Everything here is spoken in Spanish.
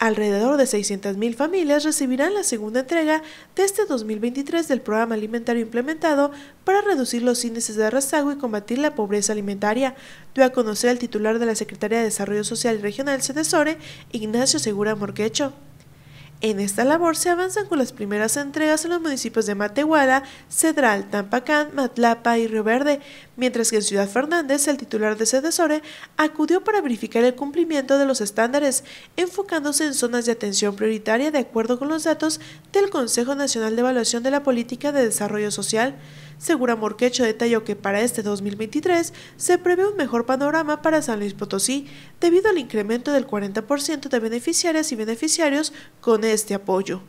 Alrededor de 600.000 familias recibirán la segunda entrega de este 2023 del programa alimentario implementado para reducir los índices de rezago y combatir la pobreza alimentaria, dio a conocer el titular de la Secretaría de Desarrollo Social y Regional CEDESORE, Ignacio Segura Morquecho. En esta labor se avanzan con las primeras entregas en los municipios de Matehuala, Cedral, Tampacán, Matlapa y Río Verde, mientras que en Ciudad Fernández el titular de CEDESORE acudió para verificar el cumplimiento de los estándares, enfocándose en zonas de atención prioritaria de acuerdo con los datos del Consejo Nacional de Evaluación de la Política de Desarrollo Social. Segura Morquecho detalló que para este 2023 se prevé un mejor panorama para San Luis Potosí debido al incremento del 40% de beneficiarias y beneficiarios con este apoyo.